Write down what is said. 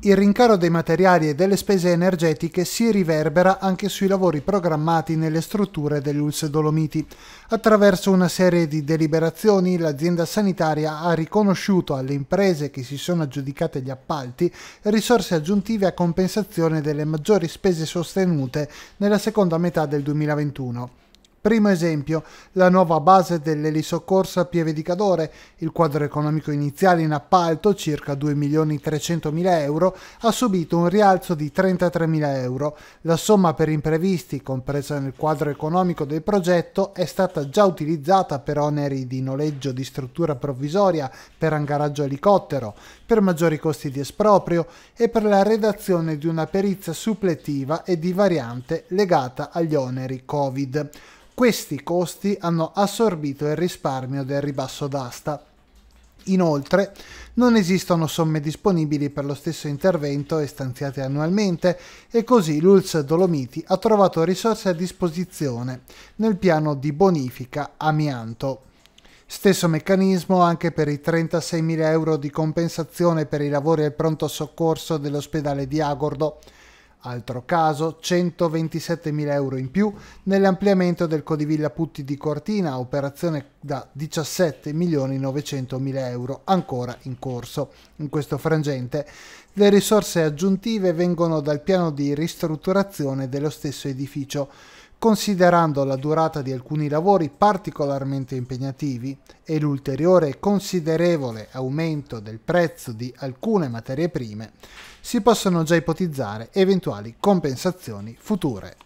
il rincaro dei materiali e delle spese energetiche si riverbera anche sui lavori programmati nelle strutture dell'Ulse Dolomiti. Attraverso una serie di deliberazioni l'azienda sanitaria ha riconosciuto alle imprese che si sono aggiudicate gli appalti risorse aggiuntive a compensazione delle maggiori spese sostenute nella seconda metà del 2021. Primo esempio, la nuova base dell'elisoccorso a Pieve di Cadore. Il quadro economico iniziale in appalto, circa 2.300.000 euro, ha subito un rialzo di 33.000 euro. La somma per imprevisti, compresa nel quadro economico del progetto, è stata già utilizzata per oneri di noleggio di struttura provvisoria per angaraggio elicottero, per maggiori costi di esproprio e per la redazione di una perizia suppletiva e di variante legata agli oneri Covid. Questi costi hanno assorbito il risparmio del ribasso d'asta. Inoltre, non esistono somme disponibili per lo stesso intervento e stanziate annualmente e così l'ULS Dolomiti ha trovato risorse a disposizione nel piano di bonifica amianto. Stesso meccanismo anche per i 36.000 euro di compensazione per i lavori al pronto soccorso dell'ospedale di Agordo, Altro caso, 127.000 euro in più nell'ampliamento del Codivilla Putti di Cortina, operazione da 17.900.000 euro ancora in corso. In questo frangente le risorse aggiuntive vengono dal piano di ristrutturazione dello stesso edificio considerando la durata di alcuni lavori particolarmente impegnativi e l'ulteriore considerevole aumento del prezzo di alcune materie prime, si possono già ipotizzare eventuali compensazioni future.